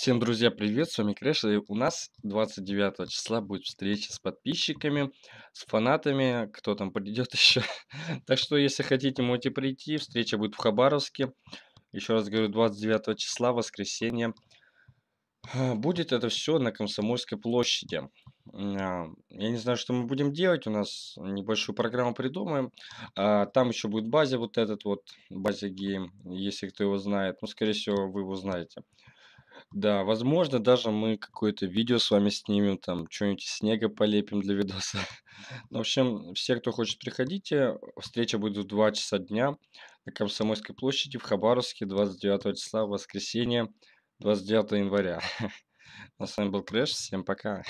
Всем, друзья, привет, с вами Крэш, и у нас 29 числа будет встреча с подписчиками, с фанатами, кто там придет еще. так что, если хотите, можете прийти, встреча будет в Хабаровске. Еще раз говорю, 29 числа, воскресенье. Э, будет это все на Комсомольской площади. Э, я не знаю, что мы будем делать, у нас небольшую программу придумаем. А, там еще будет база вот этот вот, база гейм, если кто его знает. Ну, скорее всего, вы его знаете. Да, возможно, даже мы какое-то видео с вами снимем, там, что-нибудь из снега полепим для видоса. Ну, в общем, все, кто хочет, приходите. Встреча будет в 2 часа дня на Комсомольской площади в Хабаровске 29 числа, воскресенье, 29 января. На с вами был Крэш, всем пока.